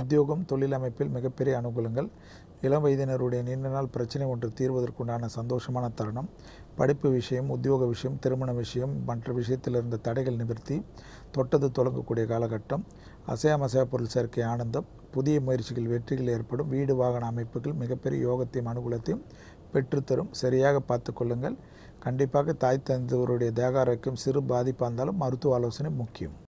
உத்தியோகம் தொழில் அமைப்பில் மிகப்பெரிய அனுகூலங்கள் இளம் வயதினருடைய நீண்ட நாள் பிரச்சனை ஒன்று தீர்வதற்குண்டான சந்தோஷமான தருணம் படிப்பு விஷயம் உத்தியோக விஷயம் திருமண விஷயம் மற்ற விஷயத்தில் இருந்த தடைகள் நிவர்த்தி தொட்டது தொடங்கக்கூடிய காலகட்டம் அசையாமசைய பொருள் சேர்க்கை ஆனந்தம் புதிய முயற்சிகள் வெற்றிகள் ஏற்படும் வீடு வாகன அமைப்புகள் மிகப்பெரிய யோகத்தையும் அனுகூலத்தையும் பெற்றுத்தரும் சரியாக பார்த்து கொள்ளுங்கள் கண்டிப்பாக தாய் தந்தவருடைய தேகாரோக்கியம் சிறு பாதிப்பாக இருந்தாலும் மருத்துவ ஆலோசனை முக்கியம்